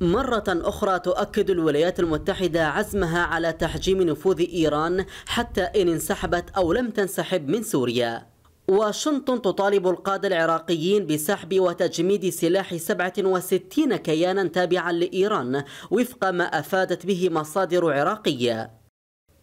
مرة أخرى تؤكد الولايات المتحدة عزمها على تحجيم نفوذ إيران حتى إن انسحبت أو لم تنسحب من سوريا واشنطن تطالب القادة العراقيين بسحب وتجميد سلاح 67 كيانا تابعا لإيران وفق ما أفادت به مصادر عراقية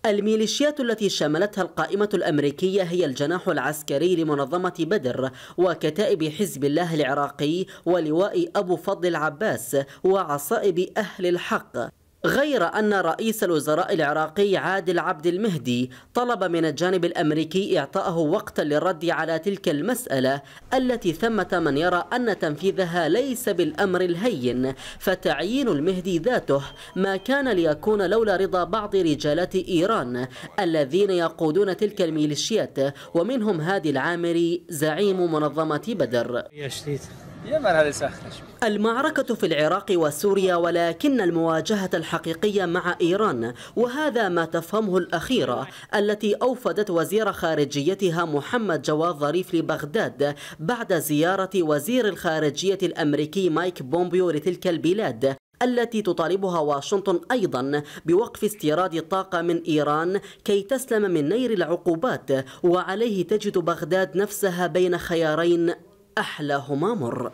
الميليشيات التي شملتها القائمة الأمريكية هي الجناح العسكري لمنظمة بدر وكتائب حزب الله العراقي ولواء أبو فضل العباس وعصائب أهل الحق غير أن رئيس الوزراء العراقي عادل عبد المهدي طلب من الجانب الأمريكي إعطائه وقتا للرد على تلك المسألة التي ثمة من يرى أن تنفيذها ليس بالأمر الهين فتعيين المهدي ذاته ما كان ليكون لولا رضا بعض رجالات إيران الذين يقودون تلك الميليشيات ومنهم هادي العامري زعيم منظمة بدر المعركة في العراق وسوريا ولكن المواجهة الحقيقية مع إيران وهذا ما تفهمه الأخيرة التي أوفدت وزير خارجيتها محمد جواد ظريف لبغداد بعد زيارة وزير الخارجية الأمريكي مايك بومبيو لتلك البلاد التي تطالبها واشنطن أيضا بوقف استيراد الطاقة من إيران كي تسلم من نير العقوبات وعليه تجد بغداد نفسها بين خيارين أحلى مر